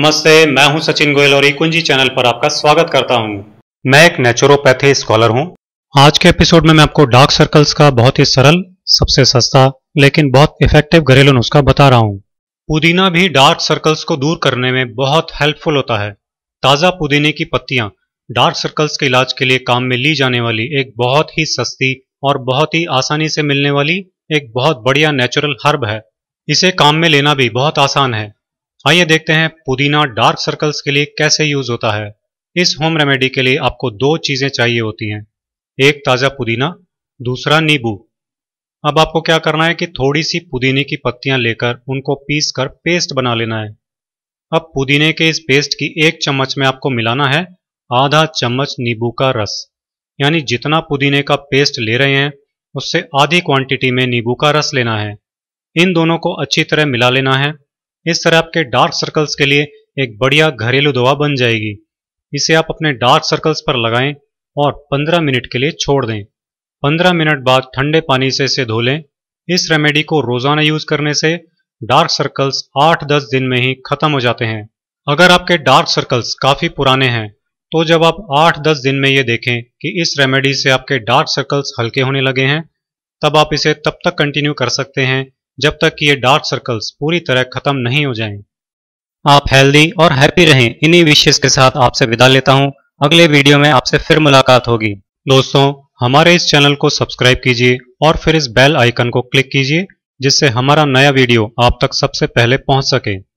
नमस्ते मैं हूं सचिन गोयल और इकुंजी चैनल पर आपका स्वागत करता हूं मैं एक नेचुरोपैथी स्कॉलर हूं आज के एपिसोड में मैं आपको डार्क सर्कल्स का बहुत ही सरल सबसे सस्ता लेकिन बहुत इफेक्टिव घरेलू नुस्खा बता रहा हूं पुदीना भी डार्क सर्कल्स को दूर करने में बहुत हेल्पफुल होता है ताज़ा पुदीने की पत्तियां डार्क सर्कल्स के इलाज के लिए काम में ली जाने वाली एक बहुत ही सस्ती और बहुत ही आसानी से मिलने वाली एक बहुत बढ़िया नेचुरल हर्ब है इसे काम में लेना भी बहुत आसान है आइए देखते हैं पुदीना डार्क सर्कल्स के लिए कैसे यूज होता है इस होम रेमेडी के लिए आपको दो चीज़ें चाहिए होती हैं एक ताज़ा पुदीना दूसरा नींबू अब आपको क्या करना है कि थोड़ी सी पुदीने की पत्तियां लेकर उनको पीस कर पेस्ट बना लेना है अब पुदीने के इस पेस्ट की एक चम्मच में आपको मिलाना है आधा चम्मच नींबू का रस यानी जितना पुदीने का पेस्ट ले रहे हैं उससे आधी क्वांटिटी में नींबू का रस लेना है इन दोनों को अच्छी तरह मिला लेना है इस तरह आपके डार्क सर्कल्स के लिए एक बढ़िया घरेलू दवा बन जाएगी इसे आप अपने डार्क सर्कल्स पर लगाएं और 15 मिनट के लिए छोड़ दें 15 मिनट बाद ठंडे पानी से इसे धो लें इस रेमेडी को रोजाना यूज करने से डार्क सर्कल्स 8-10 दिन में ही खत्म हो जाते हैं अगर आपके डार्क सर्कल्स काफी पुराने हैं तो जब आप 8-10 दिन में ये देखें कि इस रेमेडी से आपके डार्क सर्कल्स हल्के होने लगे हैं तब आप इसे तब तक कंटिन्यू कर सकते हैं जब तक ये डार्क सर्कल्स पूरी तरह खत्म नहीं हो जाएं। आप हेल्दी और हैप्पी रहें इन्हीं विशेष के साथ आपसे विदा लेता हूं अगले वीडियो में आपसे फिर मुलाकात होगी दोस्तों हमारे इस चैनल को सब्सक्राइब कीजिए और फिर इस बेल आइकन को क्लिक कीजिए जिससे हमारा नया वीडियो आप तक सबसे पहले पहुंच सके